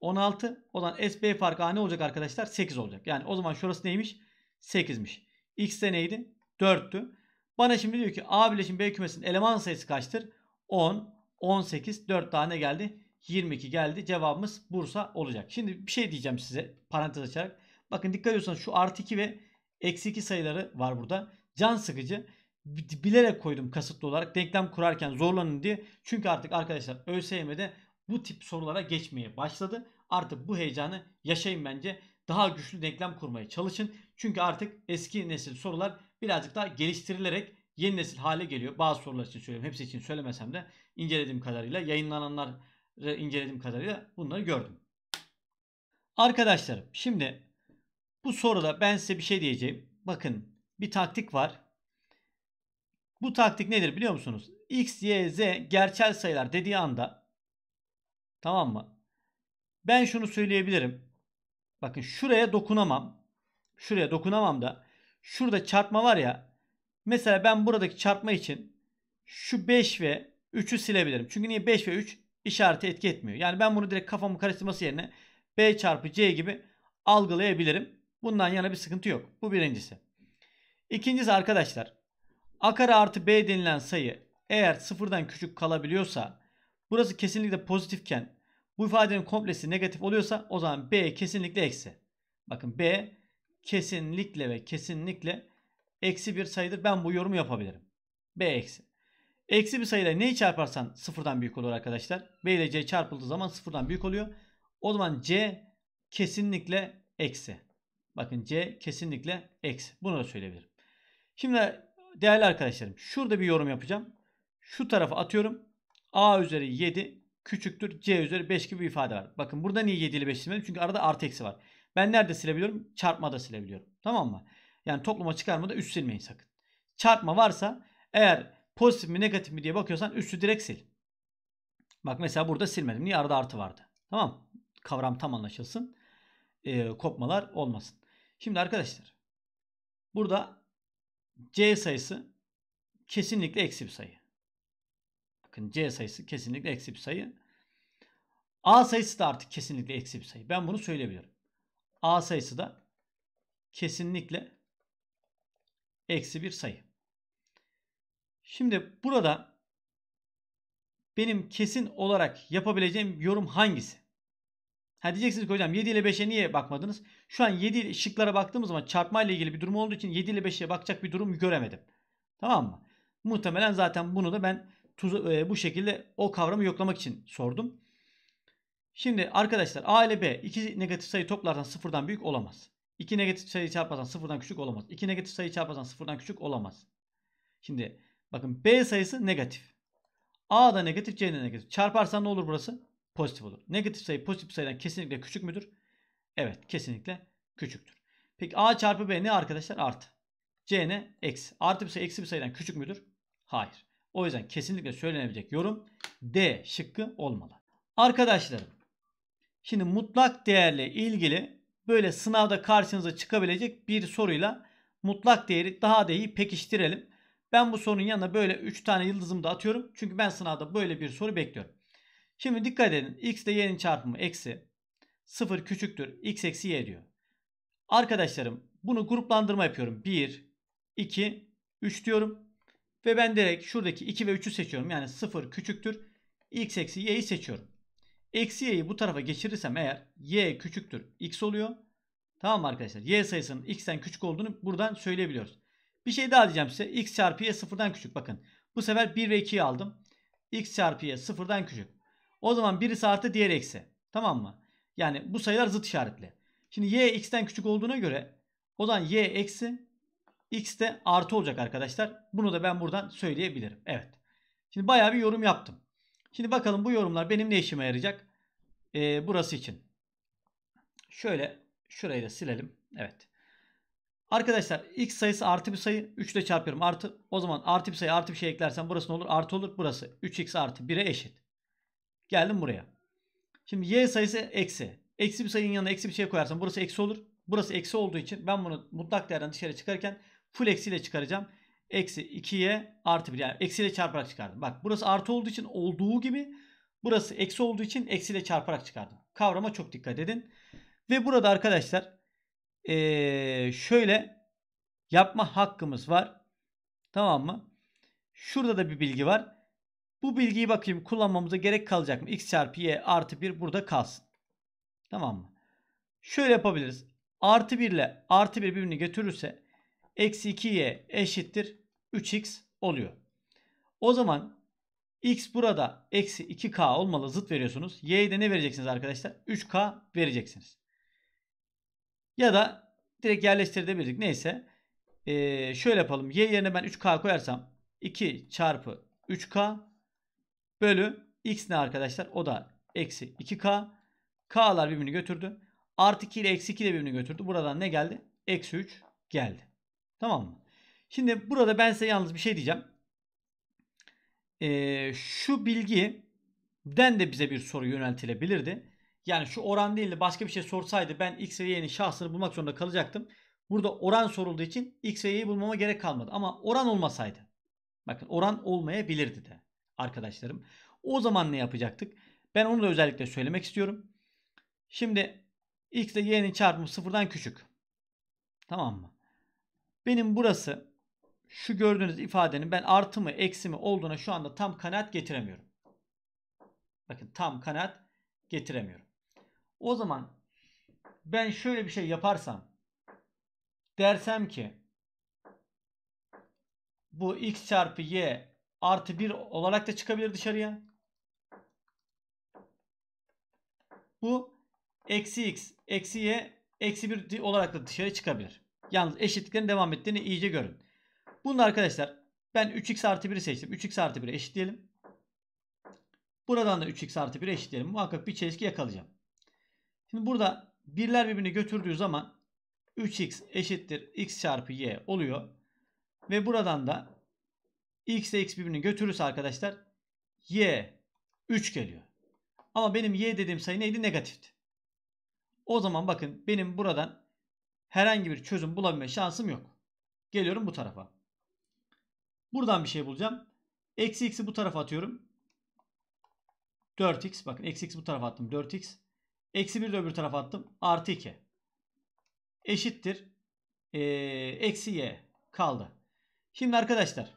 16. O zaman s b fark a ne olacak arkadaşlar? 8 olacak. Yani o zaman şurası neymiş? 8'miş. x de neydi? 4'tü. Bana şimdi diyor ki A bileşim B kümesinin eleman sayısı kaçtır? 10, 18, 4 tane geldi. 22 geldi. Cevabımız Bursa olacak. Şimdi bir şey diyeceğim size parantez açarak. Bakın dikkat ediyorsanız şu artı 2 ve eksi 2 sayıları var burada. Can sıkıcı. Bilerek koydum kasıtlı olarak. Denklem kurarken zorlanın diye. Çünkü artık arkadaşlar ÖSYM'de bu tip sorulara geçmeye başladı. Artık bu heyecanı yaşayın bence. Daha güçlü denklem kurmaya çalışın. Çünkü artık eski nesil sorular birazcık daha geliştirilerek yeni nesil hale geliyor. Bazı sorular için söylüyorum. Hepsi için söylemesem de incelediğim kadarıyla, yayınlananlar incelediğim kadarıyla bunları gördüm. Arkadaşlarım şimdi bu soruda ben size bir şey diyeceğim. Bakın bir taktik var. Bu taktik nedir biliyor musunuz? X, Y, Z gerçel sayılar dediği anda tamam mı? Ben şunu söyleyebilirim. Bakın şuraya dokunamam. Şuraya dokunamam da Şurada çarpma var ya. Mesela ben buradaki çarpma için şu 5 ve 3'ü silebilirim. Çünkü niye 5 ve 3 işareti etki etmiyor. Yani ben bunu direkt kafamı karıştırması yerine B çarpı C gibi algılayabilirim. Bundan yana bir sıkıntı yok. Bu birincisi. İkincisi arkadaşlar. A kare artı B denilen sayı eğer sıfırdan küçük kalabiliyorsa burası kesinlikle pozitifken bu ifadenin komplesi negatif oluyorsa o zaman B kesinlikle eksi. Bakın B kesinlikle ve kesinlikle eksi bir sayıdır. Ben bu yorumu yapabilirim. B eksi. Eksi bir sayıyla neyi çarparsan sıfırdan büyük olur arkadaşlar. B ile C çarpıldığı zaman sıfırdan büyük oluyor. O zaman C kesinlikle eksi. Bakın C kesinlikle eksi. Bunu da söyleyebilirim. Şimdi değerli arkadaşlarım şurada bir yorum yapacağım. Şu tarafa atıyorum. A üzeri 7 küçüktür. C üzeri 5 gibi bir ifade var. Bakın burada niye 7 ile 5 demedim? Çünkü arada artı eksi var. Ben nerede silebiliyorum? Çarpmada silebiliyorum. Tamam mı? Yani topluma çıkarmada üst silmeyin sakın. Çarpma varsa eğer pozitif mi negatif mi diye bakıyorsan üstü direkt sil. Bak mesela burada silmedim. Niye? Arada artı vardı. Tamam Kavram tam anlaşılsın. Ee, kopmalar olmasın. Şimdi arkadaşlar burada C sayısı kesinlikle eksi bir sayı. Bakın C sayısı kesinlikle eksi bir sayı. A sayısı da artık kesinlikle eksi bir sayı. Ben bunu söyleyebilirim. A sayısı da kesinlikle eksi bir sayı. Şimdi burada benim kesin olarak yapabileceğim yorum hangisi? Ha diyeceksiniz ki hocam 7 ile 5'e niye bakmadınız? Şu an 7 ile şıklara baktığımız zaman çarpma ile ilgili bir durum olduğu için 7 ile 5'e bakacak bir durum göremedim. Tamam mı? Muhtemelen zaten bunu da ben tuzu, e, bu şekilde o kavramı yoklamak için sordum. Şimdi arkadaşlar A ile B iki negatif sayı toplarsan sıfırdan büyük olamaz. İki negatif sayı çarparsan sıfırdan küçük olamaz. İki negatif sayı çarparsan sıfırdan küçük olamaz. Şimdi bakın B sayısı negatif. A da negatif, C de negatif. Çarparsan ne olur burası? Pozitif olur. Negatif sayı pozitif sayıdan kesinlikle küçük müdür? Evet kesinlikle küçüktür. Peki A çarpı B ne arkadaşlar? Artı. C ne? Eksi. Artı bir sayı eksi bir sayıdan küçük müdür? Hayır. O yüzden kesinlikle söylenebilecek yorum D şıkkı olmalı. Arkadaşlarım Şimdi mutlak değerle ilgili böyle sınavda karşınıza çıkabilecek bir soruyla mutlak değeri daha da iyi pekiştirelim. Ben bu sorunun yanına böyle 3 tane yıldızımı da atıyorum. Çünkü ben sınavda böyle bir soru bekliyorum. Şimdi dikkat edin. X ile y'nin çarpımı eksi. 0 küçüktür. X eksi y diyor. Arkadaşlarım bunu gruplandırma yapıyorum. 1, 2, 3 diyorum. Ve ben direkt şuradaki 2 ve 3'ü seçiyorum. Yani 0 küçüktür. X eksi y'yi seçiyorum. Eksi y'yi bu tarafa geçirirsem eğer y küçüktür x oluyor. Tamam arkadaşlar? Y sayısının x'ten küçük olduğunu buradan söyleyebiliyoruz. Bir şey daha diyeceğim size. x çarpı y sıfırdan küçük. Bakın bu sefer 1 ve 2'yi aldım. x çarpı y sıfırdan küçük. O zaman birisi artı diğeri eksi. Tamam mı? Yani bu sayılar zıt işaretli. Şimdi y x'ten küçük olduğuna göre o zaman y eksi x de artı olacak arkadaşlar. Bunu da ben buradan söyleyebilirim. Evet. Şimdi bayağı bir yorum yaptım. Şimdi bakalım bu yorumlar benim ne işime yarayacak? Ee, burası için. Şöyle şurayı da silelim. Evet. Arkadaşlar x sayısı artı bir sayı 3 ile çarpıyorum. Artı, o zaman artı bir sayı artı bir şey eklersen burası ne olur? Artı olur. Burası 3x artı 1'e eşit. Geldim buraya. Şimdi y sayısı eksi. Eksi bir sayının yanına eksi bir şey koyarsan burası eksi olur. Burası eksi olduğu için ben bunu mutlak değerden dışarı çıkarken full eksiyle çıkaracağım. Eksi 2'ye artı 1. Yani eksiyle çarparak çıkardım. Bak burası artı olduğu için olduğu gibi burası eksi olduğu için eksiyle çarparak çıkardım. Kavrama çok dikkat edin. Ve burada arkadaşlar ee, şöyle yapma hakkımız var. Tamam mı? Şurada da bir bilgi var. Bu bilgiyi bakayım kullanmamıza gerek kalacak mı? x çarpı y artı 1 burada kalsın. Tamam mı? Şöyle yapabiliriz. Artı 1 ile artı 1 birbirini götürürse eksi 2y eşittir. 3x oluyor. O zaman x burada eksi 2k olmalı zıt veriyorsunuz. Y'ye de ne vereceksiniz arkadaşlar? 3k vereceksiniz. Ya da direkt yerleştirilebilirdik. Neyse. Ee, şöyle yapalım. Y yerine ben 3k koyarsam 2 çarpı 3k bölü x ne arkadaşlar? O da eksi 2k. K'lar birbirini götürdü. Artı 2 ile eksi 2 de birbirini götürdü. Buradan ne geldi? Eksi 3 geldi. Tamam mı? Şimdi burada ben size yalnız bir şey diyeceğim. Ee, şu bilgiden de bize bir soru yöneltilebilirdi. Yani şu oran değil de başka bir şey sorsaydı ben x ve y'nin şahsını bulmak zorunda kalacaktım. Burada oran sorulduğu için x ve y'yi bulmama gerek kalmadı. Ama oran olmasaydı. Bakın oran olmayabilirdi de arkadaşlarım. O zaman ne yapacaktık? Ben onu da özellikle söylemek istiyorum. Şimdi x ile y'nin çarpımı sıfırdan küçük. Tamam mı? Benim burası şu gördüğünüz ifadenin ben artı mı eksi mi olduğuna şu anda tam kanaat getiremiyorum. Bakın tam kanaat getiremiyorum. O zaman ben şöyle bir şey yaparsam dersem ki bu x çarpı y artı 1 olarak da çıkabilir dışarıya. Bu eksi x eksi y eksi 1 olarak da dışarı çıkabilir. Yalnız eşitliklerin devam ettiğini iyice görün. Bunu arkadaşlar ben 3x artı 1'i seçtim. 3x artı 1'i eşitleyelim. Buradan da 3x artı 1'i eşitleyelim. Muhakkak bir çelişki yakalayacağım. Şimdi burada birler birbirini götürdüğü zaman 3x eşittir x çarpı y oluyor. Ve buradan da x ile x birbirini götürürse arkadaşlar y 3 geliyor. Ama benim y dediğim sayı neydi? Negatifti. O zaman bakın benim buradan herhangi bir çözüm bulabilme şansım yok. Geliyorum bu tarafa. Buradan bir şey bulacağım. Eksi x'i bu tarafa atıyorum. 4x. Bakın eksi x'i bu tarafa attım. 4x. Eksi 1 de öbür tarafa attım. Artı 2. Eşittir. Ee, eksi y kaldı. Şimdi arkadaşlar.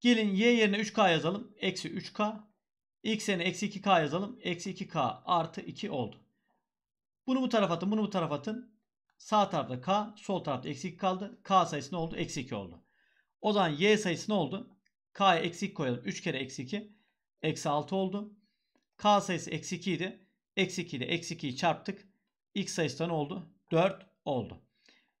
Gelin y yerine 3k yazalım. Eksi 3k. x yerine eksi 2k yazalım. Eksi 2k artı 2 oldu. Bunu bu tarafa atın. Bunu bu tarafa atın. Sağ tarafta k. Sol tarafta eksi 2 kaldı. k sayısı ne oldu? Eksi 2 oldu. O zaman y sayısı ne oldu? K'ya eksik koyalım. 3 kere eksi 2. Eksi 6 oldu. K sayısı eksi 2 idi. Eksi 2 ile eksi 2'yi çarptık. X sayısı da ne oldu? 4 oldu.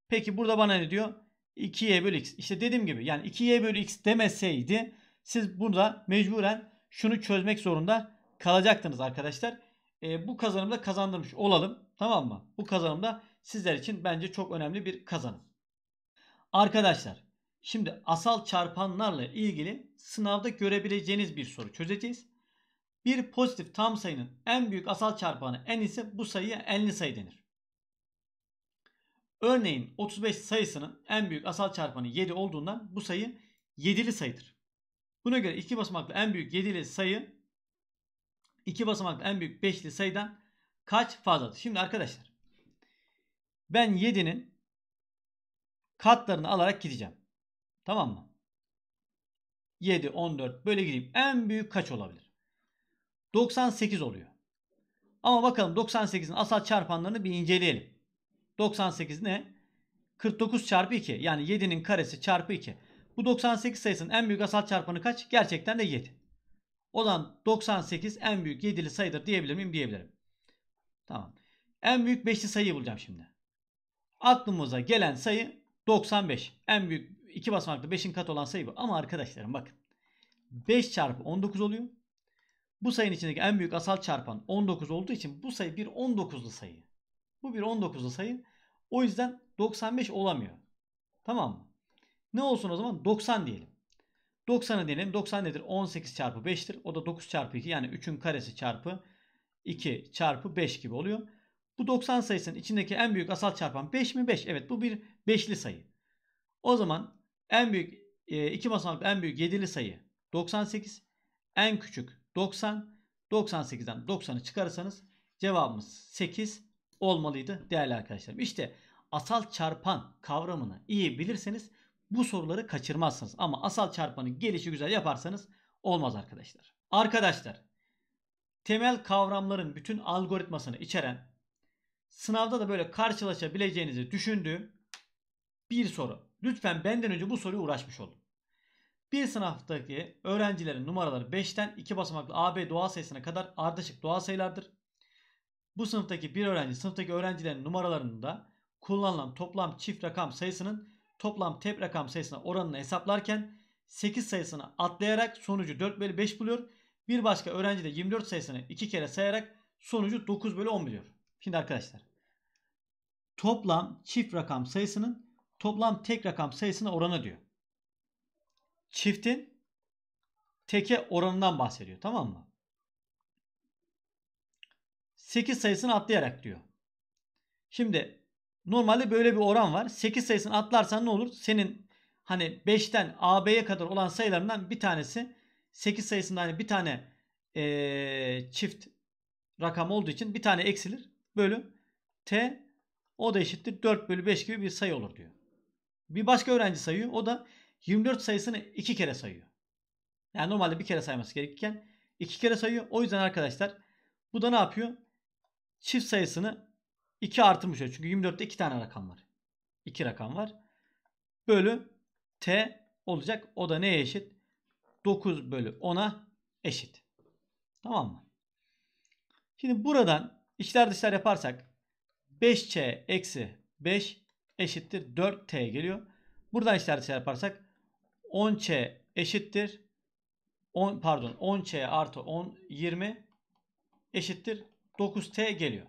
Peki burada bana ne diyor? 2y bölü x. İşte dediğim gibi yani 2y bölü x demeseydi siz burada mecburen şunu çözmek zorunda kalacaktınız arkadaşlar. E, bu kazanımda kazandırmış olalım. Tamam mı? Bu kazanımda sizler için bence çok önemli bir kazanım. Arkadaşlar Şimdi asal çarpanlarla ilgili sınavda görebileceğiniz bir soru çözeceğiz. Bir pozitif tam sayının en büyük asal çarpanı n ise bu sayıya enli sayı denir. Örneğin 35 sayısının en büyük asal çarpanı 7 olduğundan bu sayı 7'li sayıdır. Buna göre iki basamaklı en büyük 7'li sayı iki basamaklı en büyük 5'li sayıdan kaç fazladır? Şimdi arkadaşlar ben 7'nin katlarını alarak gideceğim. Tamam mı? 7, 14 böyle gideyim. En büyük kaç olabilir? 98 oluyor. Ama bakalım 98'in asal çarpanlarını bir inceleyelim. 98 ne? 49 çarpı 2 yani 7'nin karesi çarpı 2. Bu 98 sayısının en büyük asal çarpanı kaç? Gerçekten de 7. O zaman 98 en büyük 7'li sayıdır diyebilir miyim? Diyebilirim. Tamam. En büyük 5'li sayıyı bulacağım şimdi. Aklımıza gelen sayı 95. En büyük 2 basamaklı 5'in kat olan sayı bu. Ama arkadaşlarım bakın. 5 çarpı 19 oluyor. Bu sayının içindeki en büyük asal çarpan 19 olduğu için bu sayı bir 19'lu sayı. Bu bir 19'lu sayı. O yüzden 95 olamıyor. Tamam mı? Ne olsun o zaman? 90 diyelim. 90'ı diyelim. 90 nedir? 18 çarpı 5'tir. O da 9 çarpı 2 yani 3'ün karesi çarpı 2 çarpı 5 gibi oluyor. Bu 90 sayısının içindeki en büyük asal çarpan 5 mi? 5. Evet bu bir 5'li sayı. O zaman en büyük e, iki basamaklı en büyük yedili sayı 98. En küçük 90. 98'den 90'ı çıkarırsanız cevabımız 8 olmalıydı değerli arkadaşlarım. İşte asal çarpan kavramını iyi bilirseniz bu soruları kaçırmazsınız. Ama asal çarpanı gelişi güzel yaparsanız olmaz arkadaşlar. Arkadaşlar temel kavramların bütün algoritmasını içeren sınavda da böyle karşılaşabileceğinizi düşündüğüm bir soru. Lütfen benden önce bu soruya uğraşmış olun. Bir sınıftaki öğrencilerin numaraları 5'ten 2 basamaklı AB doğal sayısına kadar ardışık doğal sayılardır. Bu sınıftaki bir öğrenci sınıftaki öğrencilerin numaralarında kullanılan toplam çift rakam sayısının toplam tek rakam sayısına oranını hesaplarken 8 sayısını atlayarak sonucu 4 bölü 5 buluyor. Bir başka öğrenci de 24 sayısını 2 kere sayarak sonucu 9 bölü 10 buluyor. Şimdi arkadaşlar toplam çift rakam sayısının toplam tek rakam sayısına oranı diyor. Çiftin teke oranından bahsediyor. Tamam mı? 8 sayısını atlayarak diyor. Şimdi normalde böyle bir oran var. 8 sayısını atlarsan ne olur? Senin hani 5'ten AB'ye kadar olan sayılarından bir tanesi 8 sayısında hani bir tane ee, çift rakam olduğu için bir tane eksilir. Bölü T o da eşittir 4 bölü 5 gibi bir sayı olur diyor. Bir başka öğrenci sayıyor. O da 24 sayısını 2 kere sayıyor. Yani normalde bir kere sayması gerekirken 2 kere sayıyor. O yüzden arkadaşlar bu da ne yapıyor? Çift sayısını 2 artırmış. oluyor Çünkü 24'te 2 tane rakam var. 2 rakam var. Bölü t olacak. O da neye eşit? 9 bölü 10'a eşit. Tamam mı? Şimdi buradan işler dışlar yaparsak 5c eksi 5 eşittir 4t geliyor. Buradan işler yaparsak 10c eşittir 10 pardon 10c artı 10 20 eşittir 9t geliyor.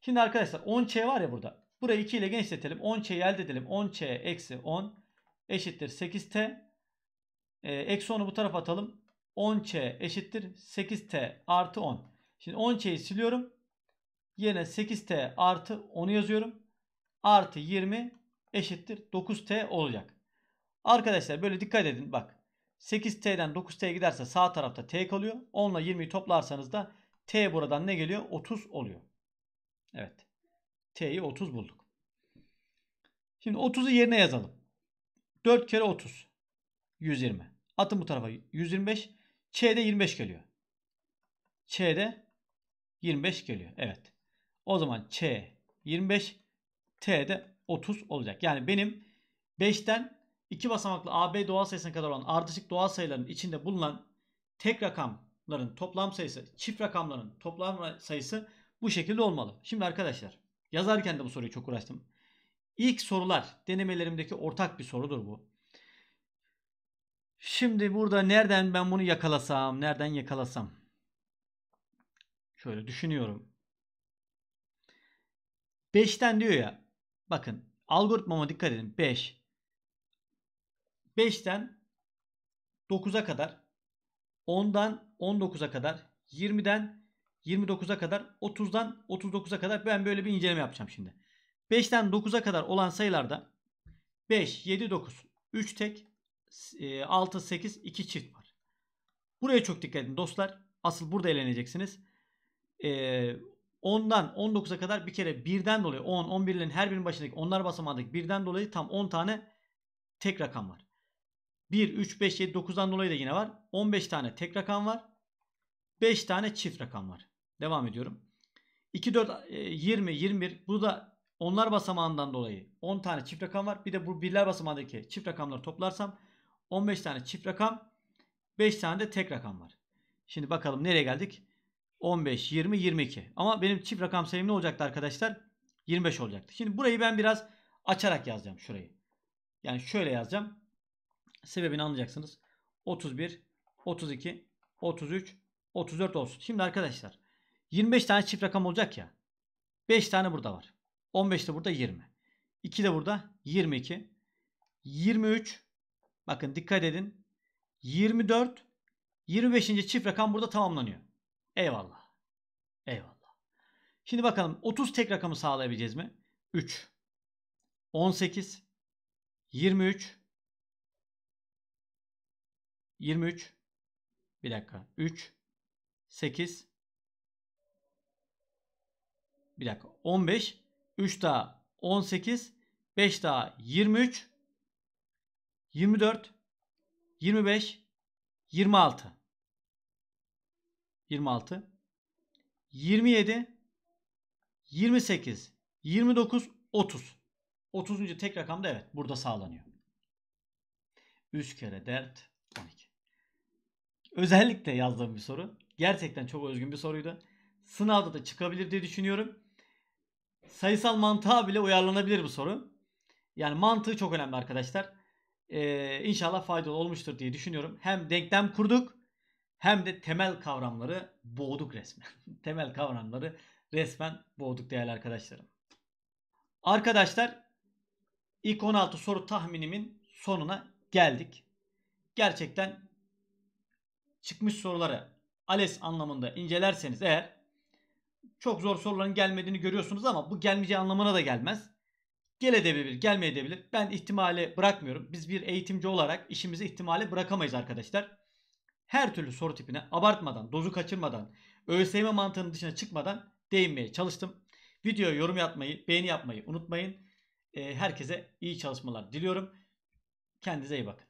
Şimdi arkadaşlar 10c var ya burada. Burayı 2 ile genişletelim. 10c'yi elde edelim. 10c eksi 10 eşittir 8t. E, ee, eksi 10'u bu tarafa atalım. 10c eşittir 8t artı 10. Şimdi 10c'yi siliyorum. Yine 8t artı 10'u yazıyorum artı 20 eşittir 9t olacak. Arkadaşlar böyle dikkat edin bak. 8t'den 9t'ye giderse sağ tarafta t kalıyor. 10 20'yi toplarsanız da t buradan ne geliyor? 30 oluyor. Evet. t'yi 30 bulduk. Şimdi 30'u yerine yazalım. 4 kere 30. 120. Atın bu tarafa 125. Ç'de 25 geliyor. Ç'de 25 geliyor. Evet. O zaman Ç 25. T de 30 olacak. Yani benim 5'ten 2 basamaklı AB doğal sayısına kadar olan ardışık doğal sayıların içinde bulunan tek rakamların toplam sayısı, çift rakamların toplam sayısı bu şekilde olmalı. Şimdi arkadaşlar yazarken de bu soruyu çok uğraştım. İlk sorular denemelerimdeki ortak bir sorudur bu. Şimdi burada nereden ben bunu yakalasam, nereden yakalasam? Şöyle düşünüyorum. 5'ten diyor ya Bakın algoritmama dikkat edin. 5. 5'ten 9'a kadar 10'dan 19'a kadar 20'den 29'a kadar 30'dan 39'a kadar ben böyle bir inceleme yapacağım şimdi. 5'ten 9'a kadar olan sayılarda 5, 7, 9, 3 tek, 6, 8, 2 çift var. Buraya çok dikkat edin dostlar. Asıl burada eğleneceksiniz. Ee, 10'dan 19'a kadar bir kere birden dolayı 10, 11'lerin her birinin başındaki onlar basamağındaki birden dolayı tam 10 tane tek rakam var. 1, 3, 5, 7, 9'dan dolayı da yine var. 15 tane tek rakam var. 5 tane çift rakam var. Devam ediyorum. 2, 4, 20, 21. Bu da onlar basamağından dolayı 10 tane çift rakam var. Bir de bu birler basamağındaki çift rakamları toplarsam 15 tane çift rakam, 5 tane de tek rakam var. Şimdi bakalım nereye geldik? 15, 20, 22. Ama benim çift rakam sayım ne olacaktı arkadaşlar? 25 olacaktı. Şimdi burayı ben biraz açarak yazacağım şurayı. Yani şöyle yazacağım. Sebebini anlayacaksınız. 31, 32, 33, 34 olsun. Şimdi arkadaşlar 25 tane çift rakam olacak ya. 5 tane burada var. 15 de burada 20. 2 de burada 22. 23 bakın dikkat edin. 24 25. çift rakam burada tamamlanıyor. Eyvallah. Eyvallah. Şimdi bakalım 30 tek rakamı sağlayabileceğiz mi? 3, 18, 23, 23, bir dakika, 3, 8, bir dakika, 15, 3 daha 18, 5 daha 23, 24, 25, 26. 26, 27, 28, 29, 30. 30. tek rakamda evet burada sağlanıyor. 3 kere 4, 12. Özellikle yazdığım bir soru. Gerçekten çok özgün bir soruydu. Sınavda da çıkabilir diye düşünüyorum. Sayısal mantığa bile uyarlanabilir bu soru. Yani mantığı çok önemli arkadaşlar. Ee, inşallah faydalı olmuştur diye düşünüyorum. Hem denklem kurduk hem de temel kavramları boğduk resmen. temel kavramları resmen boğduk değerli arkadaşlarım. Arkadaşlar ilk 16 soru tahminimin sonuna geldik. Gerçekten çıkmış soruları ALES anlamında incelerseniz eğer çok zor soruların gelmediğini görüyorsunuz ama bu gelmeyeceği anlamına da gelmez. Gel edebilir, gelmeyebilir. Ben ihtimale bırakmıyorum. Biz bir eğitimci olarak işimizi ihtimale bırakamayız arkadaşlar her türlü soru tipine abartmadan, dozu kaçırmadan, ÖSYM mantığının dışına çıkmadan değinmeye çalıştım. Videoya yorum yapmayı, beğeni yapmayı unutmayın. Ee, herkese iyi çalışmalar diliyorum. Kendinize iyi bakın.